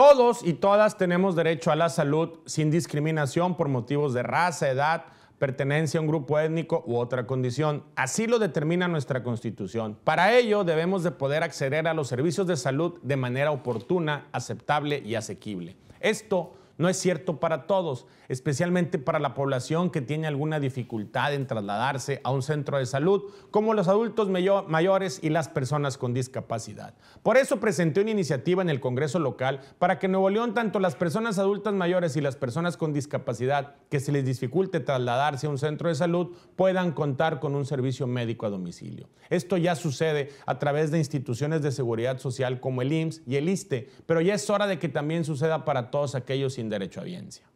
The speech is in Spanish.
Todos y todas tenemos derecho a la salud sin discriminación por motivos de raza, edad, pertenencia a un grupo étnico u otra condición. Así lo determina nuestra Constitución. Para ello debemos de poder acceder a los servicios de salud de manera oportuna, aceptable y asequible. Esto no es cierto para todos, especialmente para la población que tiene alguna dificultad en trasladarse a un centro de salud, como los adultos mayores y las personas con discapacidad. Por eso presenté una iniciativa en el Congreso local para que en Nuevo León tanto las personas adultas mayores y las personas con discapacidad que se les dificulte trasladarse a un centro de salud puedan contar con un servicio médico a domicilio. Esto ya sucede a través de instituciones de seguridad social como el IMSS y el ISTE, pero ya es hora de que también suceda para todos aquellos sin derecho a audiencia.